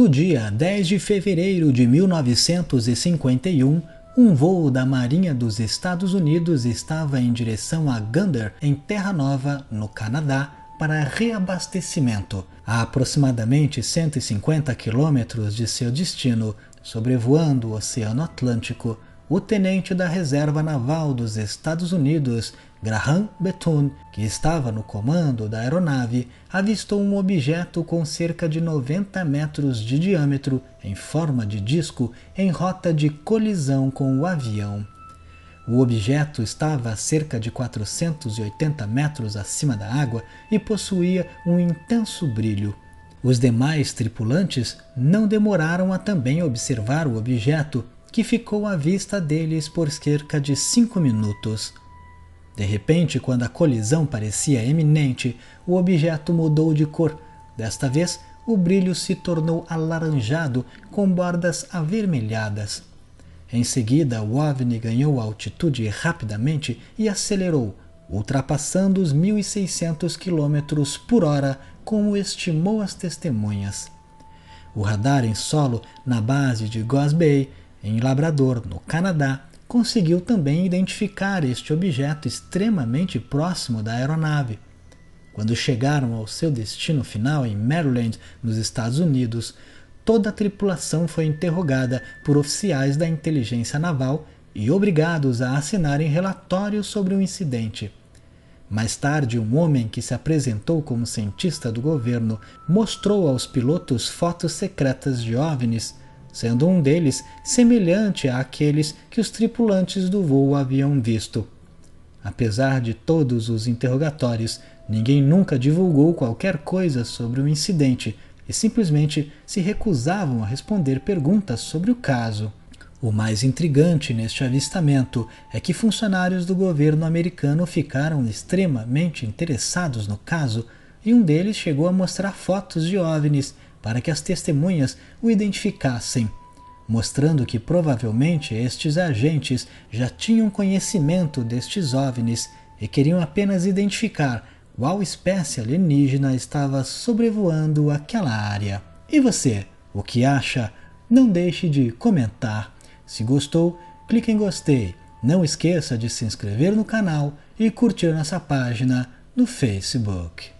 No dia 10 de fevereiro de 1951, um voo da Marinha dos Estados Unidos estava em direção a Gander, em Terra Nova, no Canadá, para reabastecimento. A aproximadamente 150 quilômetros de seu destino, sobrevoando o Oceano Atlântico, o tenente da Reserva Naval dos Estados Unidos, Graham Bethune, que estava no comando da aeronave, avistou um objeto com cerca de 90 metros de diâmetro, em forma de disco, em rota de colisão com o avião. O objeto estava a cerca de 480 metros acima da água e possuía um intenso brilho. Os demais tripulantes não demoraram a também observar o objeto que ficou à vista deles por cerca de cinco minutos. De repente, quando a colisão parecia eminente, o objeto mudou de cor. Desta vez, o brilho se tornou alaranjado com bordas avermelhadas. Em seguida, o OVNI ganhou altitude rapidamente e acelerou, ultrapassando os 1.600 km por hora, como estimou as testemunhas. O radar em solo, na base de Goss Bay, em Labrador, no Canadá, conseguiu também identificar este objeto extremamente próximo da aeronave. Quando chegaram ao seu destino final em Maryland, nos Estados Unidos, toda a tripulação foi interrogada por oficiais da inteligência naval e obrigados a assinarem relatórios sobre o incidente. Mais tarde, um homem que se apresentou como cientista do governo mostrou aos pilotos fotos secretas de OVNIs sendo um deles semelhante àqueles que os tripulantes do voo haviam visto. Apesar de todos os interrogatórios, ninguém nunca divulgou qualquer coisa sobre o incidente e simplesmente se recusavam a responder perguntas sobre o caso. O mais intrigante neste avistamento é que funcionários do governo americano ficaram extremamente interessados no caso e um deles chegou a mostrar fotos de OVNIs para que as testemunhas o identificassem, mostrando que provavelmente estes agentes já tinham conhecimento destes OVNIs e queriam apenas identificar qual espécie alienígena estava sobrevoando aquela área. E você, o que acha? Não deixe de comentar. Se gostou, clique em gostei. Não esqueça de se inscrever no canal e curtir nossa página no Facebook.